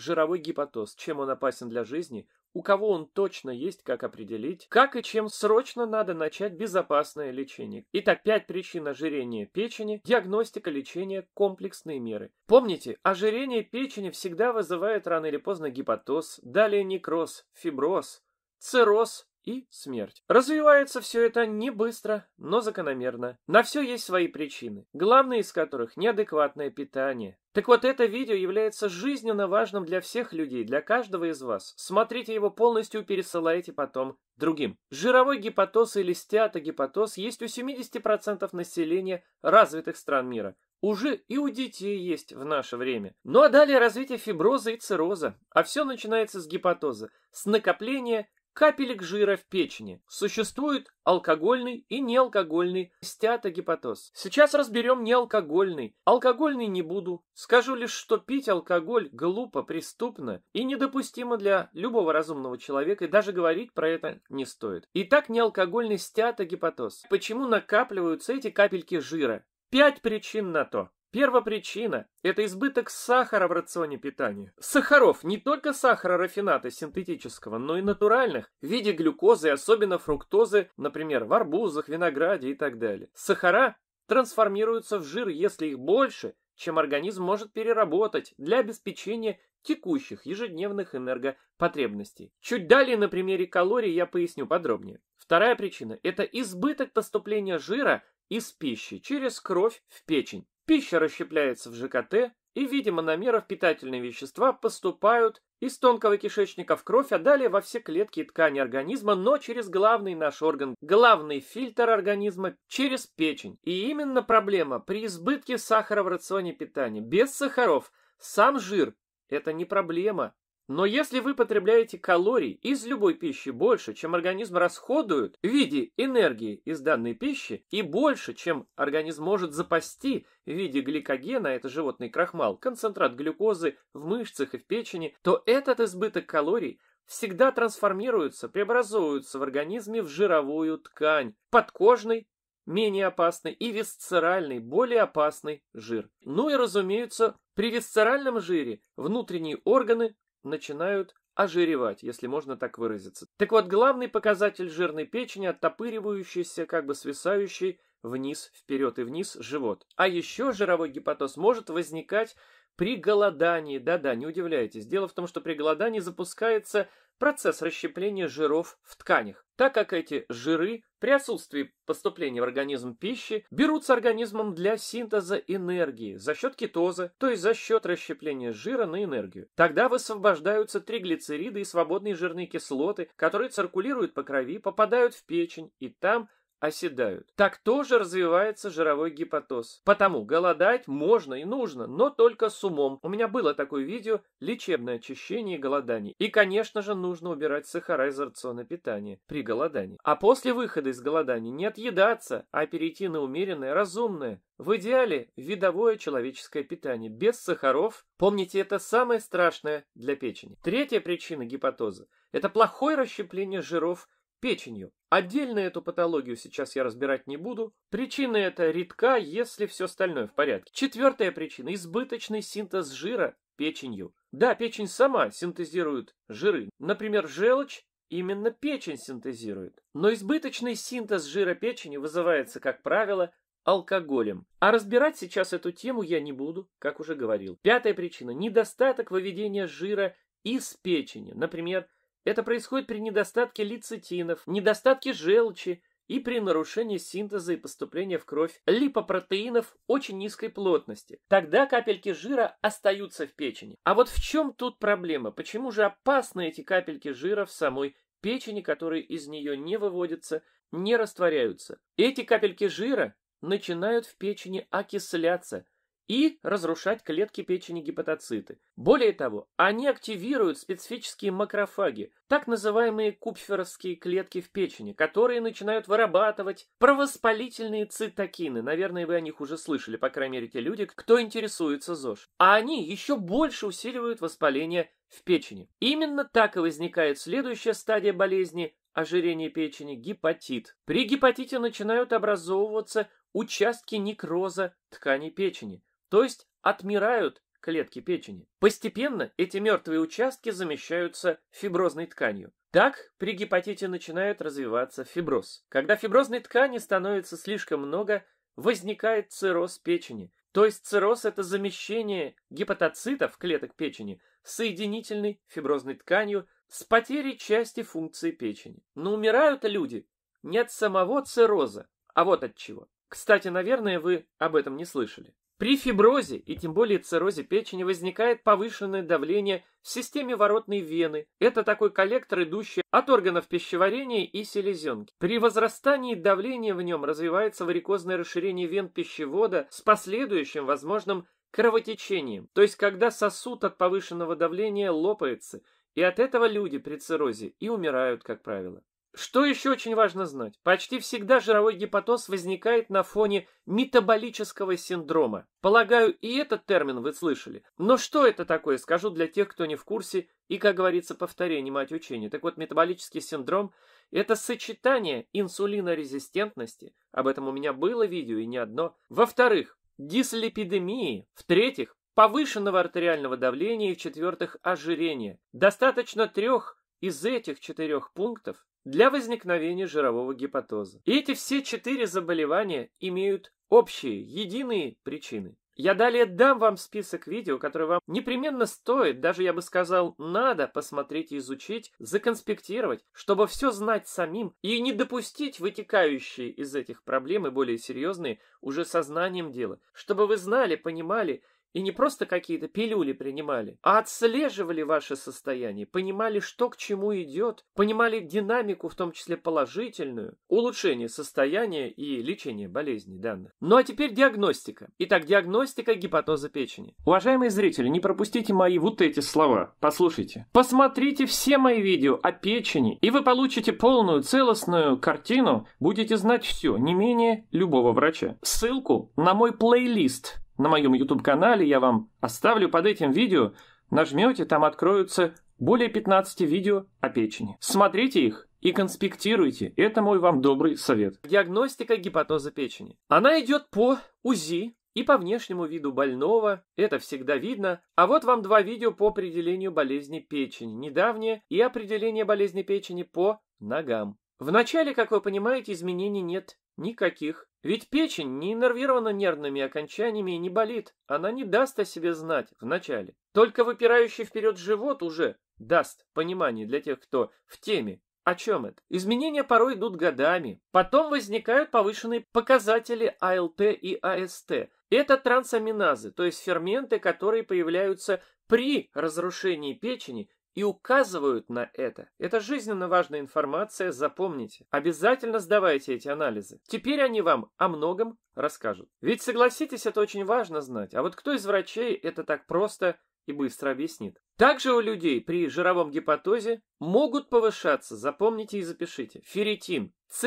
жировой гепатоз, чем он опасен для жизни, у кого он точно есть, как определить, как и чем срочно надо начать безопасное лечение. Итак, пять причин ожирения печени, диагностика, лечение, комплексные меры. Помните, ожирение печени всегда вызывает рано или поздно гепатоз, далее некроз, фиброз, цирроз, и смерть. Развивается все это не быстро, но закономерно. На все есть свои причины, главная из которых неадекватное питание. Так вот, это видео является жизненно важным для всех людей, для каждого из вас. Смотрите его полностью и пересылайте потом другим. Жировой гепатоз или стеатогепатоз есть у 70% населения развитых стран мира. Уже и у детей есть в наше время. Ну а далее развитие фиброза и цирроза. А все начинается с гепатоза, с накопления капелек жира в печени. Существует алкогольный и неалкогольный стеатогепатоз. Сейчас разберем неалкогольный. Алкогольный не буду. Скажу лишь, что пить алкоголь глупо, преступно и недопустимо для любого разумного человека, и даже говорить про это не стоит. Итак, неалкогольный стеатогепатоз. Почему накапливаются эти капельки жира? Пять причин на то. Первопричина – это избыток сахара в рационе питания. Сахаров не только сахара рафината синтетического, но и натуральных в виде глюкозы и особенно фруктозы, например, в арбузах, винограде и так далее. Сахара трансформируются в жир, если их больше, чем организм может переработать для обеспечения текущих ежедневных энергопотребностей. Чуть далее на примере калорий я поясню подробнее. Вторая причина – это избыток поступления жира из пищи через кровь в печень. Пища расщепляется в ЖКТ, и, видимо, на питательные вещества поступают из тонкого кишечника в кровь, а далее во все клетки и ткани организма, но через главный наш орган, главный фильтр организма, через печень. И именно проблема при избытке сахара в рационе питания. Без сахаров сам жир – это не проблема, но если вы потребляете калорий из любой пищи больше, чем организм расходует в виде энергии из данной пищи, и больше, чем организм может запасти в виде гликогена, это животный крахмал, концентрат глюкозы в мышцах и в печени, то этот избыток калорий всегда трансформируется, преобразуется в организме в жировую ткань, подкожный, менее опасный, и висцеральный, более опасный жир. Ну и, разумеется, при висцеральном жире внутренние органы начинают ожиревать, если можно так выразиться. Так вот, главный показатель жирной печени – оттопыривающийся, как бы свисающий вниз, вперед и вниз живот. А еще жировой гепатоз может возникать при голодании. Да-да, не удивляйтесь. Дело в том, что при голодании запускается процесс расщепления жиров в тканях, так как эти жиры при отсутствии поступления в организм пищи берутся организмом для синтеза энергии за счет кетоза, то есть за счет расщепления жира на энергию. Тогда высвобождаются триглицериды и свободные жирные кислоты, которые циркулируют по крови, попадают в печень и там – оседают. Так тоже развивается жировой гепатоз. Потому голодать можно и нужно, но только с умом. У меня было такое видео «Лечебное очищение и голодание». И, конечно же, нужно убирать сахара из рациона питания при голодании. А после выхода из голодания не отъедаться, а перейти на умеренное, разумное, в идеале видовое человеческое питание без сахаров. Помните, это самое страшное для печени. Третья причина гепатоза – это плохое расщепление жиров печенью. Отдельно эту патологию сейчас я разбирать не буду. Причина это редка, если все остальное в порядке. Четвертая причина – избыточный синтез жира печенью. Да, печень сама синтезирует жиры. Например, желчь именно печень синтезирует. Но избыточный синтез жира печени вызывается, как правило, алкоголем. А разбирать сейчас эту тему я не буду, как уже говорил. Пятая причина – недостаток выведения жира из печени. Например, это происходит при недостатке лецитинов, недостатке желчи и при нарушении синтеза и поступления в кровь липопротеинов очень низкой плотности. Тогда капельки жира остаются в печени. А вот в чем тут проблема? Почему же опасны эти капельки жира в самой печени, которые из нее не выводятся, не растворяются? Эти капельки жира начинают в печени окисляться – и разрушать клетки печени гепатоциты. Более того, они активируют специфические макрофаги, так называемые купферовские клетки в печени, которые начинают вырабатывать провоспалительные цитокины. Наверное, вы о них уже слышали, по крайней мере, те люди, кто интересуется ЗОЖ. А они еще больше усиливают воспаление в печени. Именно так и возникает следующая стадия болезни – ожирение печени – гепатит. При гепатите начинают образовываться участки некроза ткани печени. То есть отмирают клетки печени. Постепенно эти мертвые участки замещаются фиброзной тканью. Так при гепатите начинает развиваться фиброз. Когда фиброзной ткани становится слишком много, возникает цирроз печени. То есть цирроз – это замещение гепатоцитов клеток печени соединительной фиброзной тканью с потерей части функции печени. Но умирают люди не от самого цирроза, а вот от чего. Кстати, наверное, вы об этом не слышали. При фиброзе и тем более циррозе печени возникает повышенное давление в системе воротной вены. Это такой коллектор, идущий от органов пищеварения и селезенки. При возрастании давления в нем развивается варикозное расширение вен пищевода с последующим возможным кровотечением, то есть когда сосуд от повышенного давления лопается, и от этого люди при циррозе и умирают, как правило. Что еще очень важно знать? Почти всегда жировой гепатоз возникает на фоне метаболического синдрома. Полагаю, и этот термин вы слышали. Но что это такое, скажу для тех, кто не в курсе, и, как говорится, повторение мать учения. Так вот, метаболический синдром – это сочетание инсулинорезистентности, об этом у меня было видео и не одно, во-вторых, дислепидемии, в-третьих, повышенного артериального давления и, в-четвертых, ожирения. Достаточно трех из этих четырех пунктов, для возникновения жирового гепатоза. И эти все четыре заболевания имеют общие, единые причины. Я далее дам вам список видео, которые вам непременно стоит, даже я бы сказал, надо посмотреть и изучить, законспектировать, чтобы все знать самим и не допустить вытекающие из этих проблемы более серьезные уже сознанием дела, чтобы вы знали, понимали и не просто какие-то пилюли принимали, а отслеживали ваше состояние, понимали, что к чему идет, понимали динамику, в том числе положительную, улучшение состояния и лечение болезней данных. Ну а теперь диагностика. Итак, диагностика гипотоза печени. Уважаемые зрители, не пропустите мои вот эти слова. Послушайте. Посмотрите все мои видео о печени, и вы получите полную целостную картину, будете знать все, не менее любого врача. Ссылку на мой плейлист на моем YouTube-канале, я вам оставлю под этим видео. Нажмете, там откроются более 15 видео о печени. Смотрите их и конспектируйте. Это мой вам добрый совет. Диагностика гипотоза печени. Она идет по УЗИ, и по внешнему виду больного, это всегда видно. А вот вам два видео по определению болезни печени, недавнее, и определение болезни печени по ногам. Вначале, как вы понимаете, изменений нет никаких. Ведь печень не иннервирована нервными окончаниями и не болит. Она не даст о себе знать вначале. Только выпирающий вперед живот уже даст понимание для тех, кто в теме. О чем это? Изменения порой идут годами. Потом возникают повышенные показатели АЛТ и АСТ. Это трансаминазы, то есть ферменты, которые появляются при разрушении печени и указывают на это. Это жизненно важная информация, запомните. Обязательно сдавайте эти анализы. Теперь они вам о многом расскажут. Ведь согласитесь, это очень важно знать. А вот кто из врачей это так просто и быстро объяснит. Также у людей при жировом гепатозе могут повышаться, запомните и запишите, ферритин, с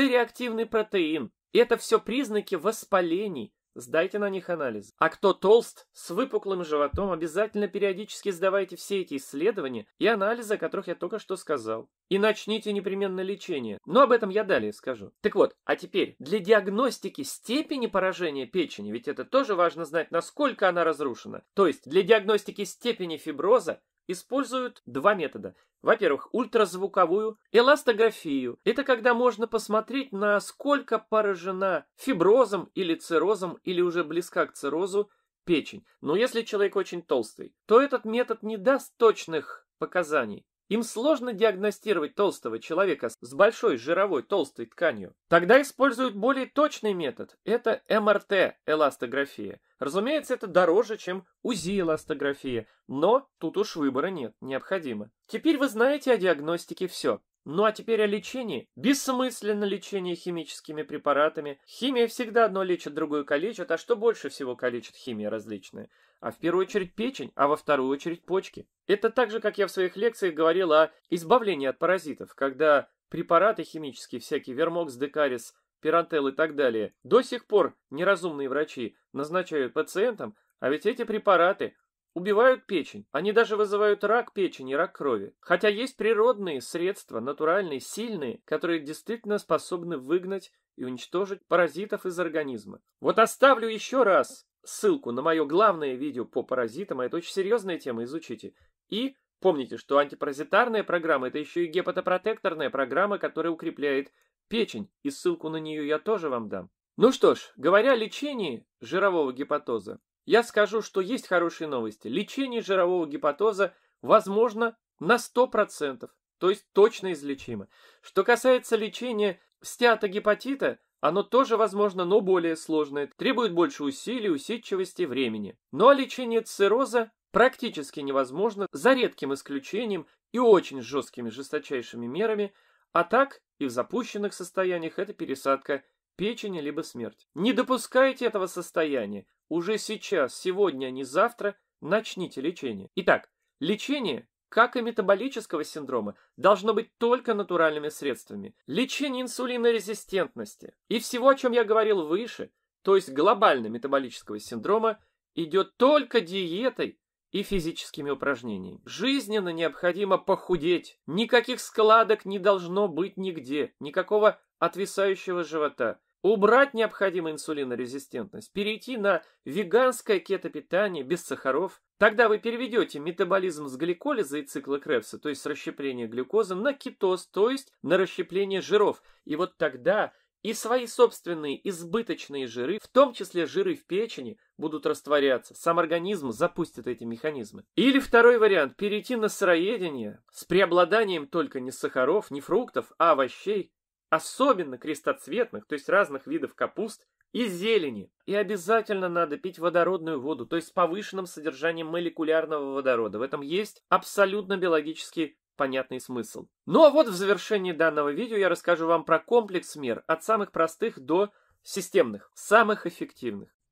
протеин. Это все признаки воспалений, Сдайте на них анализ. А кто толст, с выпуклым животом, обязательно периодически сдавайте все эти исследования и анализы, о которых я только что сказал. И начните непременно лечение. Но об этом я далее скажу. Так вот, а теперь, для диагностики степени поражения печени, ведь это тоже важно знать, насколько она разрушена. То есть, для диагностики степени фиброза используют два метода. Во-первых, ультразвуковую эластографию. Это когда можно посмотреть, насколько поражена фиброзом или циррозом, или уже близка к циррозу, печень. Но если человек очень толстый, то этот метод не даст точных показаний. Им сложно диагностировать толстого человека с большой жировой толстой тканью. Тогда используют более точный метод. Это МРТ эластография. Разумеется, это дороже, чем УЗИ эластография, но тут уж выбора нет, необходимо. Теперь вы знаете о диагностике все. Ну а теперь о лечении. Бессмысленно лечение химическими препаратами. Химия всегда одно лечит, другое калечит, а что больше всего калечит химия различная? а в первую очередь печень, а во вторую очередь почки. Это так же, как я в своих лекциях говорил о избавлении от паразитов, когда препараты химические, всякие вермокс, декарис, пирантел и так далее, до сих пор неразумные врачи назначают пациентам, а ведь эти препараты убивают печень. Они даже вызывают рак печени, рак крови. Хотя есть природные средства, натуральные, сильные, которые действительно способны выгнать и уничтожить паразитов из организма. Вот оставлю еще раз ссылку на мое главное видео по паразитам, а это очень серьезная тема, изучите. И помните, что антипаразитарная программа – это еще и гепатопротекторная программа, которая укрепляет печень, и ссылку на нее я тоже вам дам. Ну что ж, говоря о лечении жирового гепатоза, я скажу, что есть хорошие новости. Лечение жирового гепатоза возможно на 100%, то есть точно излечимо. Что касается лечения стеатогепатита, оно тоже возможно, но более сложное, требует больше усилий, усидчивости, времени. Ну а лечение цирроза практически невозможно, за редким исключением и очень жесткими жесточайшими мерами, а так и в запущенных состояниях это пересадка печени либо смерть. Не допускайте этого состояния. Уже сейчас, сегодня, а не завтра начните лечение. Итак, лечение как и метаболического синдрома, должно быть только натуральными средствами. Лечение инсулинорезистентности и всего, о чем я говорил выше, то есть глобально метаболического синдрома, идет только диетой и физическими упражнениями. Жизненно необходимо похудеть. Никаких складок не должно быть нигде, никакого отвисающего живота – убрать необходимую инсулинорезистентность, перейти на веганское кетопитание без сахаров. Тогда вы переведете метаболизм с гликолиза и цикла Крепса, то есть с расщепления глюкозы, на кетоз, то есть на расщепление жиров. И вот тогда и свои собственные избыточные жиры, в том числе жиры в печени, будут растворяться. Сам организм запустит эти механизмы. Или второй вариант – перейти на сыроедение с преобладанием только не сахаров, не фруктов, а овощей, особенно крестоцветных, то есть разных видов капуст, и зелени. И обязательно надо пить водородную воду, то есть с повышенным содержанием молекулярного водорода. В этом есть абсолютно биологически понятный смысл. Ну а вот в завершении данного видео я расскажу вам про комплекс мер от самых простых до системных, самых эффективных.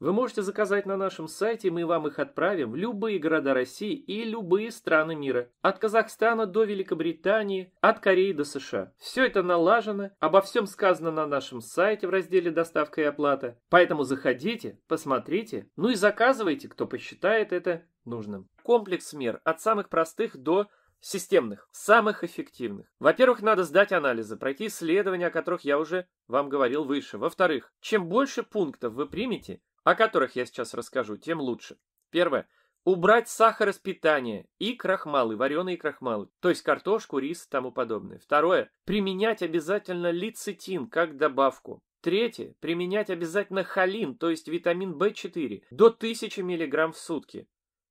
вы можете заказать на нашем сайте, мы вам их отправим в любые города России и любые страны мира. От Казахстана до Великобритании, от Кореи до США. Все это налажено, обо всем сказано на нашем сайте в разделе «Доставка и оплата». Поэтому заходите, посмотрите, ну и заказывайте, кто посчитает это нужным. Комплекс мер от самых простых до системных, самых эффективных. Во-первых, надо сдать анализы, пройти исследования, о которых я уже вам говорил выше. Во-вторых, чем больше пунктов вы примете, о которых я сейчас расскажу, тем лучше. Первое. Убрать сахар из питания и крахмалы, вареные крахмалы, то есть картошку, рис и тому подобное. Второе. Применять обязательно лецитин как добавку. Третье. Применять обязательно холин, то есть витамин В4, до 1000 мг в сутки.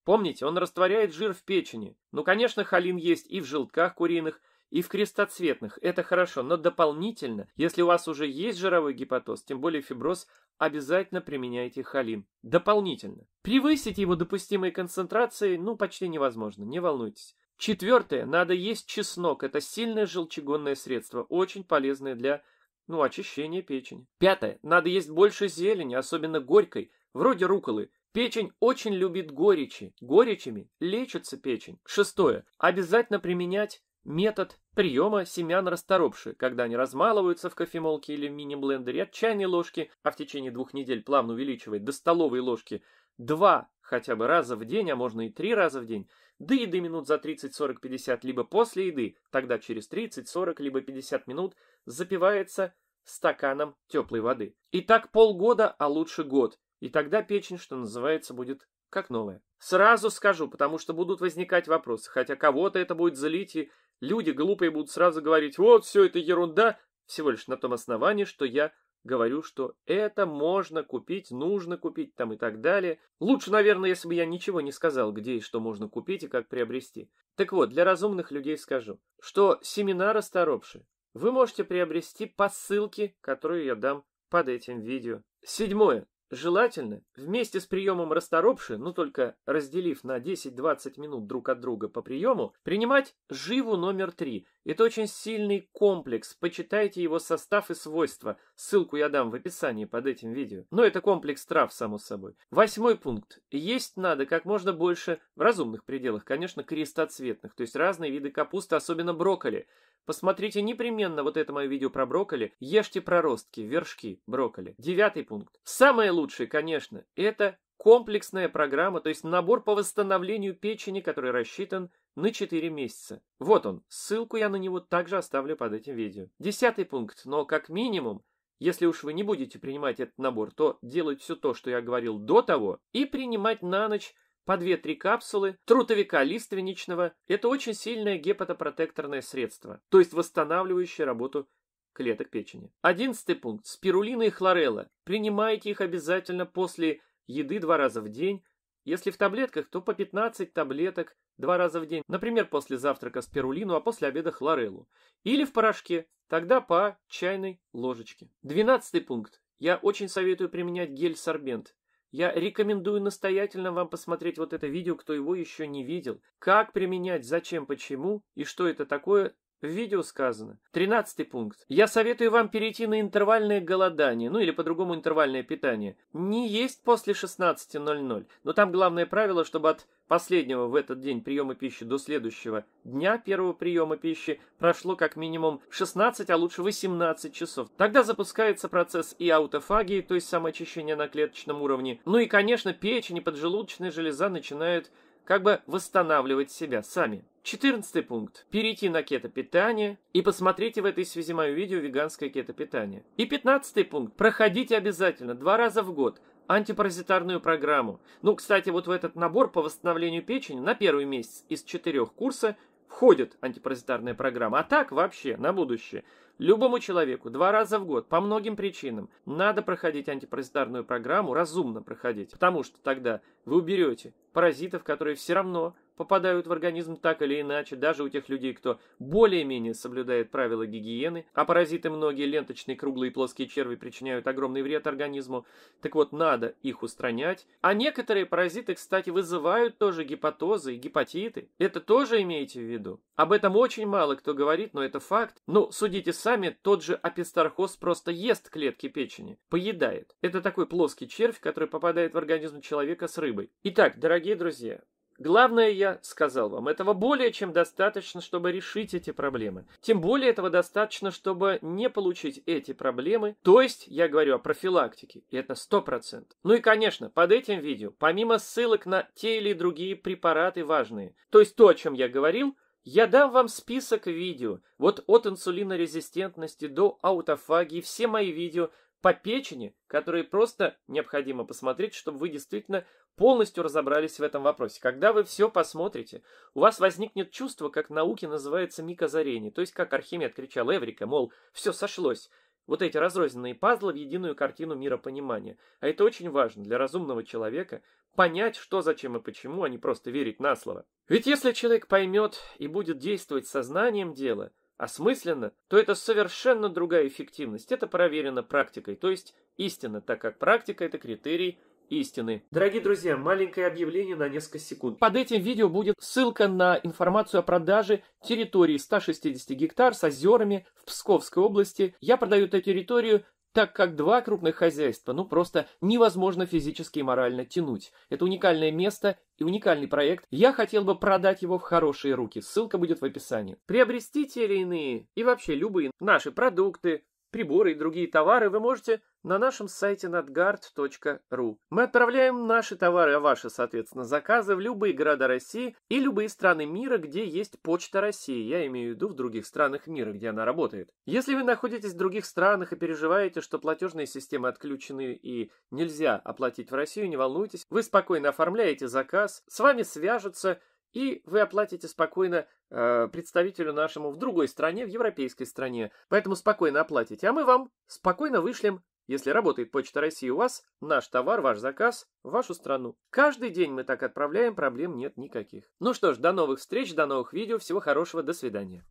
Помните, он растворяет жир в печени. Ну, конечно, холин есть и в желтках куриных, и в крестоцветных. Это хорошо, но дополнительно, если у вас уже есть жировой гепатоз, тем более фиброз, обязательно применяйте холин. Дополнительно. Превысить его допустимые концентрации, ну, почти невозможно, не волнуйтесь. Четвертое, надо есть чеснок, это сильное желчегонное средство, очень полезное для, ну, очищения печени. Пятое, надо есть больше зелени, особенно горькой, вроде руколы. Печень очень любит горечи, горечами лечится печень. Шестое, обязательно применять метод приема семян расторопши, когда они размалываются в кофемолке или мини-блендере от чайной ложки, а в течение двух недель плавно увеличивает до столовой ложки, два хотя бы раза в день, а можно и три раза в день, до еды минут за 30, 40, 50, либо после еды, тогда через 30, 40, либо 50 минут запивается стаканом теплой воды. И так полгода, а лучше год. И тогда печень, что называется, будет как новая. Сразу скажу, потому что будут возникать вопросы, хотя кого-то это будет злить и Люди глупые будут сразу говорить, вот все это ерунда, всего лишь на том основании, что я говорю, что это можно купить, нужно купить там и так далее. Лучше, наверное, если бы я ничего не сказал, где и что можно купить и как приобрести. Так вот, для разумных людей скажу, что семена расторопши вы можете приобрести по ссылке, которую я дам под этим видео. Седьмое. Желательно вместе с приемом расторопши, но только разделив на 10-20 минут друг от друга по приему, принимать живу номер 3. Это очень сильный комплекс, почитайте его состав и свойства. Ссылку я дам в описании под этим видео. Но это комплекс трав, само собой. Восьмой пункт. Есть надо как можно больше, в разумных пределах, конечно, крестоцветных, то есть разные виды капусты, особенно брокколи. Посмотрите непременно вот это мое видео про брокколи. Ешьте проростки, вершки, брокколи. Девятый пункт. Самое лучшее, конечно, это комплексная программа, то есть набор по восстановлению печени, который рассчитан на 4 месяца. Вот он, ссылку я на него также оставлю под этим видео. Десятый пункт, но как минимум, если уж вы не будете принимать этот набор, то делать все то, что я говорил до того, и принимать на ночь по 2-3 капсулы трутовика лиственничного. Это очень сильное гепатопротекторное средство, то есть восстанавливающее работу клеток печени. Одиннадцатый пункт. Спирулина и хлорелла. Принимайте их обязательно после еды два раза в день. Если в таблетках, то по 15 таблеток два раза в день. Например, после завтрака спирулину, а после обеда хлореллу. Или в порошке, тогда по чайной ложечке. Двенадцатый пункт. Я очень советую применять гель-сорбент. Я рекомендую настоятельно вам посмотреть вот это видео, кто его еще не видел. Как применять, зачем, почему и что это такое в видео сказано. Тринадцатый пункт. Я советую вам перейти на интервальное голодание, ну или по-другому интервальное питание. Не есть после 16.00, но там главное правило, чтобы от последнего в этот день приема пищи до следующего дня первого приема пищи прошло как минимум 16, а лучше 18 часов. Тогда запускается процесс и аутофагии, то есть самоочищения на клеточном уровне. Ну и, конечно, печень и поджелудочная железа начинают как бы восстанавливать себя сами. Четырнадцатый пункт. Перейти на кетопитание и посмотрите в этой связи мое видео «Веганское кетопитание». И пятнадцатый пункт. Проходите обязательно два раза в год антипаразитарную программу. Ну, кстати, вот в этот набор по восстановлению печени на первый месяц из четырех курса входит антипаразитарная программа. А так вообще, на будущее – Любому человеку два раза в год по многим причинам надо проходить антипаразитарную программу, разумно проходить, потому что тогда вы уберете паразитов, которые все равно попадают в организм так или иначе, даже у тех людей, кто более-менее соблюдает правила гигиены, а паразиты многие, ленточные, круглые и плоские черви причиняют огромный вред организму, так вот надо их устранять. А некоторые паразиты, кстати, вызывают тоже гепатозы и гепатиты. Это тоже имейте в виду. Об этом очень мало кто говорит, но это факт. Ну, судите сами, тот же апистархоз просто ест клетки печени, поедает. Это такой плоский червь, который попадает в организм человека с рыбой. Итак, дорогие друзья, Главное, я сказал вам, этого более чем достаточно, чтобы решить эти проблемы. Тем более этого достаточно, чтобы не получить эти проблемы. То есть, я говорю о профилактике, и это 100%. Ну и, конечно, под этим видео, помимо ссылок на те или другие препараты важные, то есть то, о чем я говорил, я дам вам список видео. Вот от инсулинорезистентности до аутофагии все мои видео – по печени, которые просто необходимо посмотреть, чтобы вы действительно полностью разобрались в этом вопросе. Когда вы все посмотрите, у вас возникнет чувство, как науки называется микозарение, то есть как Архимед кричал Эврика, мол, все сошлось, вот эти разрозненные пазлы в единую картину мира А это очень важно для разумного человека понять, что, зачем и почему, а не просто верить на слово. Ведь если человек поймет и будет действовать сознанием дела, осмысленно, то это совершенно другая эффективность. Это проверено практикой, то есть истина, так как практика – это критерий истины. Дорогие друзья, маленькое объявление на несколько секунд. Под этим видео будет ссылка на информацию о продаже территории 160 гектар с озерами в Псковской области. Я продаю эту территорию так как два крупных хозяйства ну просто невозможно физически и морально тянуть. Это уникальное место и уникальный проект. Я хотел бы продать его в хорошие руки. Ссылка будет в описании. Приобрести те или иные и вообще любые наши продукты, приборы и другие товары вы можете на нашем сайте nadgard.ru. Мы отправляем наши товары, а ваши, соответственно, заказы в любые города России и любые страны мира, где есть почта России. Я имею в виду в других странах мира, где она работает. Если вы находитесь в других странах и переживаете, что платежные системы отключены и нельзя оплатить в Россию, не волнуйтесь. Вы спокойно оформляете заказ, с вами свяжутся и вы оплатите спокойно э, представителю нашему в другой стране, в европейской стране. Поэтому спокойно оплатите. А мы вам спокойно вышлем если работает Почта России у вас, наш товар, ваш заказ, в вашу страну. Каждый день мы так отправляем, проблем нет никаких. Ну что ж, до новых встреч, до новых видео, всего хорошего, до свидания.